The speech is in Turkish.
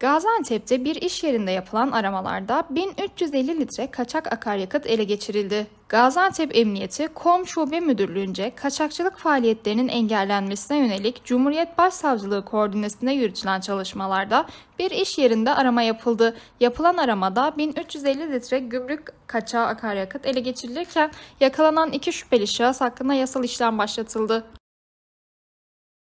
Gaziantep'te bir iş yerinde yapılan aramalarda 1350 litre kaçak akaryakıt ele geçirildi. Gaziantep Emniyeti Kom Şube Müdürlüğü'nce kaçakçılık faaliyetlerinin engellenmesine yönelik Cumhuriyet Başsavcılığı koordinesinde yürütülen çalışmalarda bir iş yerinde arama yapıldı. Yapılan aramada 1350 litre gümrük kaçağı akaryakıt ele geçirilirken yakalanan iki şüpheli şahıs hakkında yasal işlem başlatıldı.